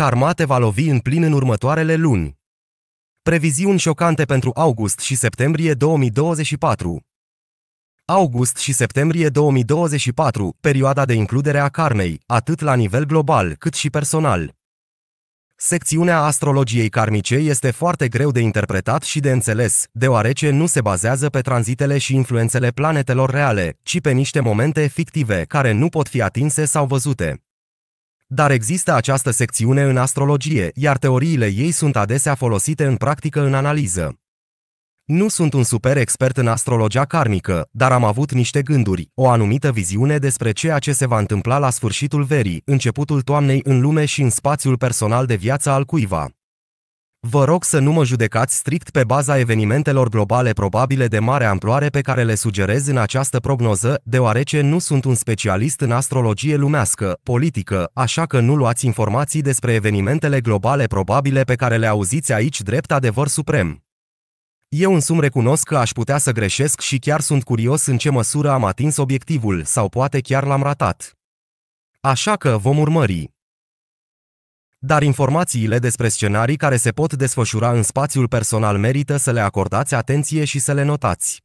Karma te va lovi în plin în următoarele luni. Previziuni șocante pentru august și septembrie 2024 August și septembrie 2024, perioada de includere a karmei, atât la nivel global cât și personal. Secțiunea astrologiei karmice este foarte greu de interpretat și de înțeles, deoarece nu se bazează pe tranzitele și influențele planetelor reale, ci pe niște momente fictive care nu pot fi atinse sau văzute. Dar există această secțiune în astrologie, iar teoriile ei sunt adesea folosite în practică în analiză. Nu sunt un super expert în astrologia karmică, dar am avut niște gânduri, o anumită viziune despre ceea ce se va întâmpla la sfârșitul verii, începutul toamnei în lume și în spațiul personal de viață al cuiva. Vă rog să nu mă judecați strict pe baza evenimentelor globale probabile de mare amploare pe care le sugerez în această prognoză, deoarece nu sunt un specialist în astrologie lumească, politică, așa că nu luați informații despre evenimentele globale probabile pe care le auziți aici drept adevăr suprem. Eu însumi recunosc că aș putea să greșesc și chiar sunt curios în ce măsură am atins obiectivul, sau poate chiar l-am ratat. Așa că vom urmări dar informațiile despre scenarii care se pot desfășura în spațiul personal merită să le acordați atenție și să le notați.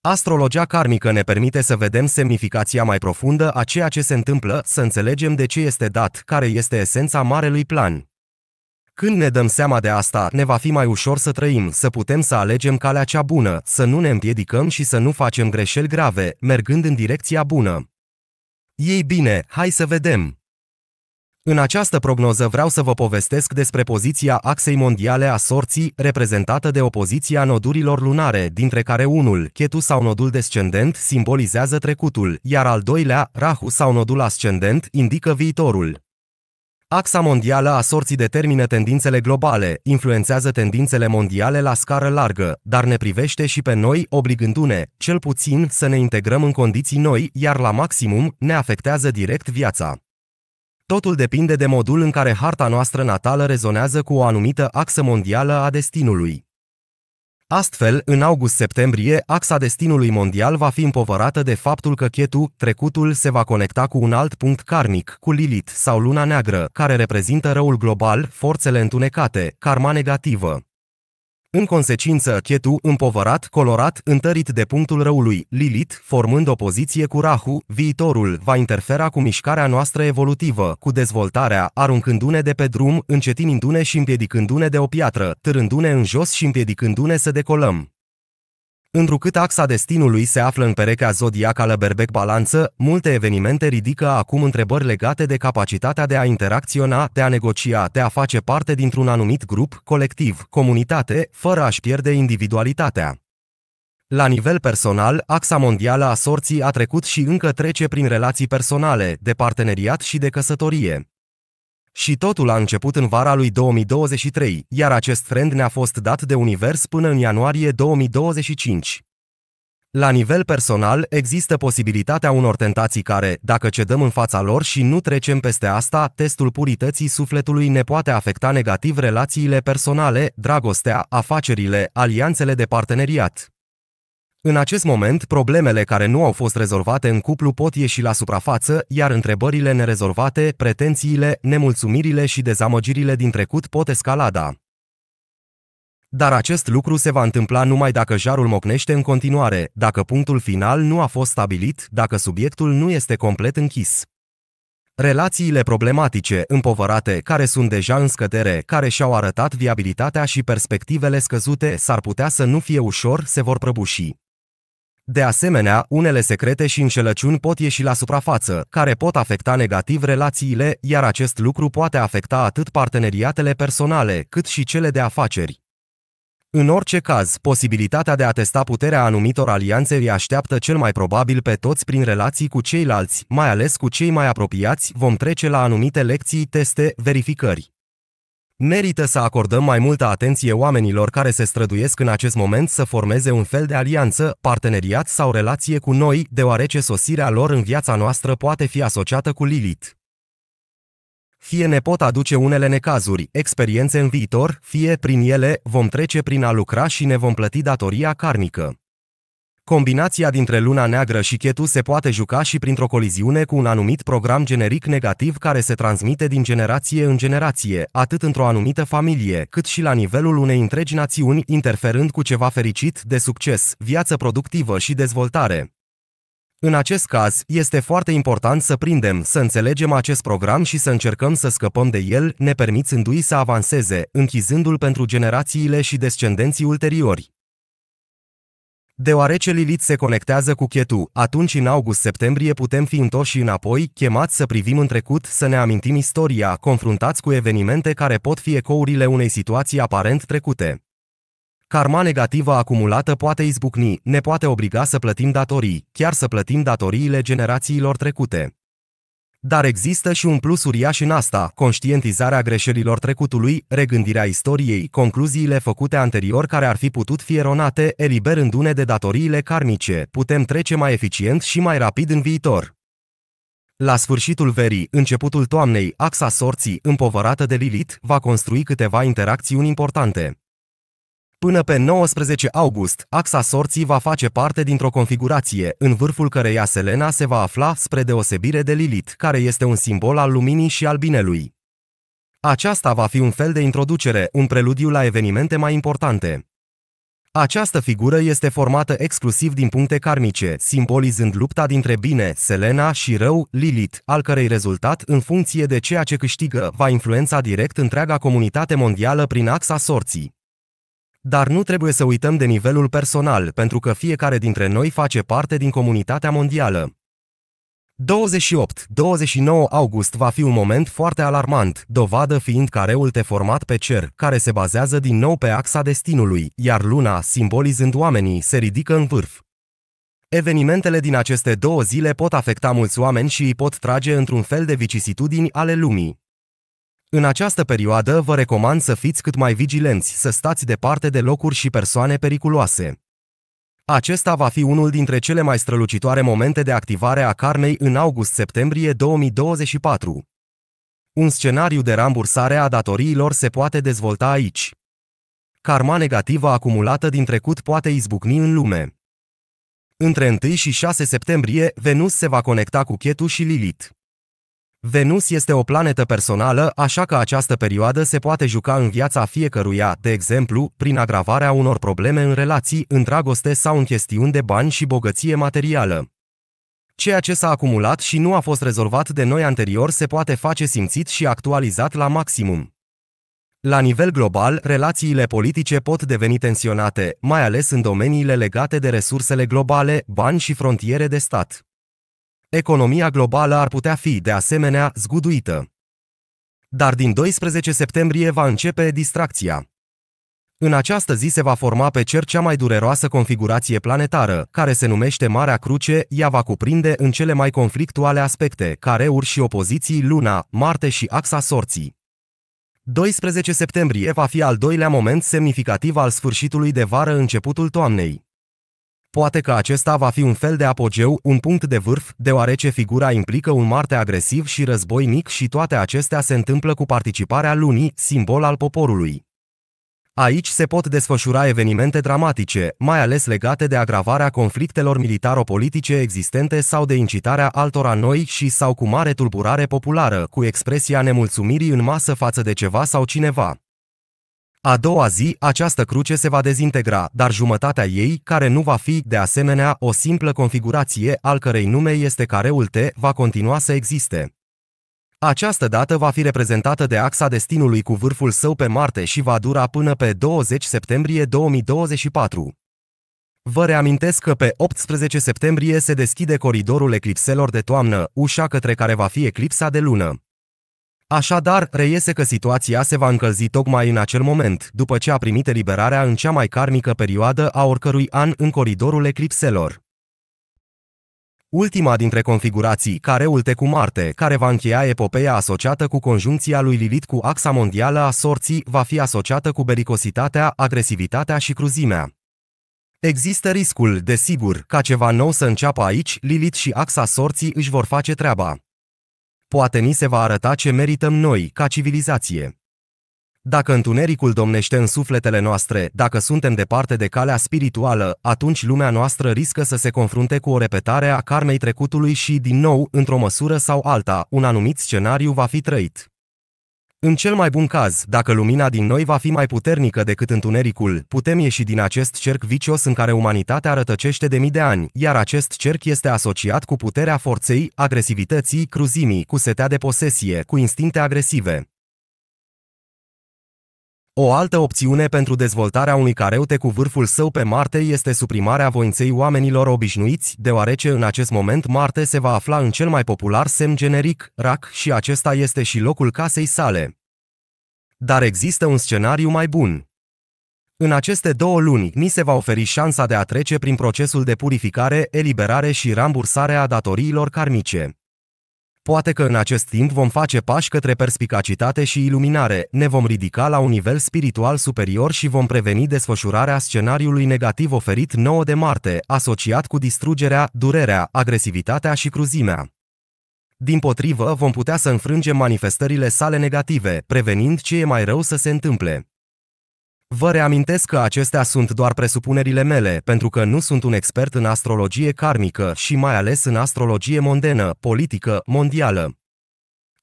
Astrologia karmică ne permite să vedem semnificația mai profundă a ceea ce se întâmplă, să înțelegem de ce este dat, care este esența marelui plan. Când ne dăm seama de asta, ne va fi mai ușor să trăim, să putem să alegem calea cea bună, să nu ne împiedicăm și să nu facem greșeli grave, mergând în direcția bună. Ei bine, hai să vedem! În această prognoză vreau să vă povestesc despre poziția axei mondiale a sorții, reprezentată de opoziția nodurilor lunare, dintre care unul, Chetu sau nodul descendent, simbolizează trecutul, iar al doilea, Rahu sau nodul ascendent, indică viitorul. Axa mondială a sorții determină tendințele globale, influențează tendințele mondiale la scară largă, dar ne privește și pe noi, obligându-ne, cel puțin, să ne integrăm în condiții noi, iar la maximum, ne afectează direct viața. Totul depinde de modul în care harta noastră natală rezonează cu o anumită axă mondială a destinului. Astfel, în august-septembrie, axa destinului mondial va fi împovărată de faptul că Chetu, trecutul, se va conecta cu un alt punct karmic, cu Lilith sau Luna Neagră, care reprezintă răul global, forțele întunecate, karma negativă. În consecință, Chetu, împovărat, colorat, întărit de punctul răului, Lilith, formând o poziție cu Rahu, viitorul va interfera cu mișcarea noastră evolutivă, cu dezvoltarea, aruncându-ne de pe drum, încetinindu-ne și împiedicându-ne de o piatră, târându-ne în jos și împiedicându-ne să decolăm. Întrucât axa destinului se află în perechea zodiacală berbec-balanță, multe evenimente ridică acum întrebări legate de capacitatea de a interacționa, de a negocia, de a face parte dintr-un anumit grup, colectiv, comunitate, fără a-și pierde individualitatea. La nivel personal, axa mondială a sorții a trecut și încă trece prin relații personale, de parteneriat și de căsătorie. Și totul a început în vara lui 2023, iar acest trend ne-a fost dat de univers până în ianuarie 2025. La nivel personal, există posibilitatea unor tentații care, dacă cedăm în fața lor și nu trecem peste asta, testul purității sufletului ne poate afecta negativ relațiile personale, dragostea, afacerile, alianțele de parteneriat. În acest moment, problemele care nu au fost rezolvate în cuplu pot ieși la suprafață, iar întrebările nerezolvate, pretențiile, nemulțumirile și dezamăgirile din trecut pot escalada. Dar acest lucru se va întâmpla numai dacă jarul mocnește în continuare, dacă punctul final nu a fost stabilit, dacă subiectul nu este complet închis. Relațiile problematice, împovărate, care sunt deja în scădere, care și-au arătat viabilitatea și perspectivele scăzute, s-ar putea să nu fie ușor, se vor prăbuși. De asemenea, unele secrete și înșelăciuni pot ieși la suprafață, care pot afecta negativ relațiile, iar acest lucru poate afecta atât parteneriatele personale, cât și cele de afaceri. În orice caz, posibilitatea de a testa puterea anumitor alianțe îi așteaptă cel mai probabil pe toți prin relații cu ceilalți, mai ales cu cei mai apropiați, vom trece la anumite lecții, teste, verificări. Merită să acordăm mai multă atenție oamenilor care se străduiesc în acest moment să formeze un fel de alianță, parteneriat sau relație cu noi, deoarece sosirea lor în viața noastră poate fi asociată cu Lilith. Fie ne pot aduce unele necazuri, experiențe în viitor, fie prin ele vom trece prin a lucra și ne vom plăti datoria karmică. Combinația dintre luna neagră și chetu se poate juca și printr-o coliziune cu un anumit program generic negativ care se transmite din generație în generație, atât într-o anumită familie, cât și la nivelul unei întregi națiuni, interferând cu ceva fericit de succes, viață productivă și dezvoltare. În acest caz, este foarte important să prindem, să înțelegem acest program și să încercăm să scăpăm de el, ne permițându-i să avanseze, închizându-l pentru generațiile și descendenții ulteriori. Deoarece Lilith se conectează cu Chetu, atunci în august-septembrie putem fi întoși înapoi, chemați să privim în trecut, să ne amintim istoria, confruntați cu evenimente care pot fi ecourile unei situații aparent trecute. Karma negativă acumulată poate izbucni, ne poate obliga să plătim datorii, chiar să plătim datoriile generațiilor trecute. Dar există și un plus uriaș în asta, conștientizarea greșelilor trecutului, regândirea istoriei, concluziile făcute anterior care ar fi putut fi eronate, eliberându-ne de datoriile karmice, putem trece mai eficient și mai rapid în viitor. La sfârșitul verii, începutul toamnei, axa sorții, împovărată de Lilith, va construi câteva interacțiuni importante. Până pe 19 august, axa sorții va face parte dintr-o configurație, în vârful căreia Selena se va afla spre deosebire de Lilith, care este un simbol al luminii și al binelui. Aceasta va fi un fel de introducere, un preludiu la evenimente mai importante. Această figură este formată exclusiv din puncte karmice, simbolizând lupta dintre bine, Selena și rău, Lilith, al cărei rezultat, în funcție de ceea ce câștigă, va influența direct întreaga comunitate mondială prin axa sorții. Dar nu trebuie să uităm de nivelul personal, pentru că fiecare dintre noi face parte din comunitatea mondială. 28-29 august va fi un moment foarte alarmant, dovadă fiind careul teformat pe cer, care se bazează din nou pe axa destinului, iar luna, simbolizând oamenii, se ridică în vârf. Evenimentele din aceste două zile pot afecta mulți oameni și îi pot trage într-un fel de vicisitudini ale lumii. În această perioadă vă recomand să fiți cât mai vigilenți, să stați departe de locuri și persoane periculoase. Acesta va fi unul dintre cele mai strălucitoare momente de activare a carnei în august-septembrie 2024. Un scenariu de rambursare a datoriilor se poate dezvolta aici. Karma negativă acumulată din trecut poate izbucni în lume. Între 1 și 6 septembrie, Venus se va conecta cu Chetu și Lilith. Venus este o planetă personală, așa că această perioadă se poate juca în viața fiecăruia, de exemplu, prin agravarea unor probleme în relații, în dragoste sau în chestiuni de bani și bogăție materială. Ceea ce s-a acumulat și nu a fost rezolvat de noi anterior se poate face simțit și actualizat la maximum. La nivel global, relațiile politice pot deveni tensionate, mai ales în domeniile legate de resursele globale, bani și frontiere de stat. Economia globală ar putea fi, de asemenea, zguduită. Dar din 12 septembrie va începe distracția. În această zi se va forma pe cer cea mai dureroasă configurație planetară, care se numește Marea Cruce, ea va cuprinde în cele mai conflictuale aspecte, careuri și opoziții Luna, Marte și axa sorții. 12 septembrie va fi al doilea moment semnificativ al sfârșitului de vară începutul toamnei. Poate că acesta va fi un fel de apogeu, un punct de vârf, deoarece figura implică un Marte agresiv și războinic și toate acestea se întâmplă cu participarea lunii, simbol al poporului. Aici se pot desfășura evenimente dramatice, mai ales legate de agravarea conflictelor militaro-politice existente sau de incitarea altora noi și sau cu mare tulburare populară, cu expresia nemulțumirii în masă față de ceva sau cineva. A doua zi, această cruce se va dezintegra, dar jumătatea ei, care nu va fi, de asemenea, o simplă configurație al cărei nume este careul T, va continua să existe. Această dată va fi reprezentată de axa destinului cu vârful său pe Marte și va dura până pe 20 septembrie 2024. Vă reamintesc că pe 18 septembrie se deschide coridorul eclipselor de toamnă, ușa către care va fi eclipsa de lună. Așadar, reiese că situația se va încălzi tocmai în acel moment, după ce a primit eliberarea în cea mai karmică perioadă a oricărui an în coridorul eclipselor. Ultima dintre configurații, careul T cu Marte, care va încheia epopeea asociată cu conjuncția lui Lilith cu axa mondială a sorții, va fi asociată cu bericositatea, agresivitatea și cruzimea. Există riscul, desigur, ca ceva nou să înceapă aici, Lilith și axa sorții își vor face treaba poate ni se va arăta ce merităm noi, ca civilizație. Dacă întunericul domnește în sufletele noastre, dacă suntem departe de calea spirituală, atunci lumea noastră riscă să se confrunte cu o repetare a karmei trecutului și, din nou, într-o măsură sau alta, un anumit scenariu va fi trăit. În cel mai bun caz, dacă lumina din noi va fi mai puternică decât întunericul, putem ieși din acest cerc vicios în care umanitatea rătăcește de mii de ani, iar acest cerc este asociat cu puterea forței, agresivității, cruzimii, cu setea de posesie, cu instincte agresive. O altă opțiune pentru dezvoltarea unui careute cu vârful său pe Marte este suprimarea voinței oamenilor obișnuiți, deoarece în acest moment Marte se va afla în cel mai popular semn generic, RAC, și acesta este și locul casei sale. Dar există un scenariu mai bun. În aceste două luni, ni se va oferi șansa de a trece prin procesul de purificare, eliberare și rambursare a datoriilor karmice. Poate că în acest timp vom face pași către perspicacitate și iluminare, ne vom ridica la un nivel spiritual superior și vom preveni desfășurarea scenariului negativ oferit nouă de Marte, asociat cu distrugerea, durerea, agresivitatea și cruzimea. Din potrivă, vom putea să înfrângem manifestările sale negative, prevenind ce e mai rău să se întâmple. Vă reamintesc că acestea sunt doar presupunerile mele, pentru că nu sunt un expert în astrologie karmică și mai ales în astrologie mondenă, politică, mondială.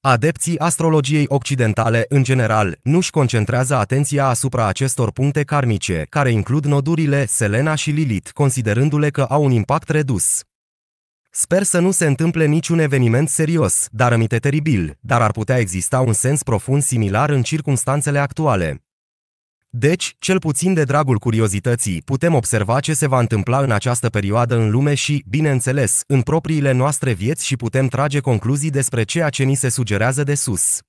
Adepții astrologiei occidentale, în general, nu-și concentrează atenția asupra acestor puncte karmice, care includ nodurile Selena și Lilith, considerându-le că au un impact redus. Sper să nu se întâmple niciun eveniment serios, dar amite teribil, dar ar putea exista un sens profund similar în circunstanțele actuale. Deci, cel puțin de dragul curiozității, putem observa ce se va întâmpla în această perioadă în lume și, bineînțeles, în propriile noastre vieți și putem trage concluzii despre ceea ce ni se sugerează de sus.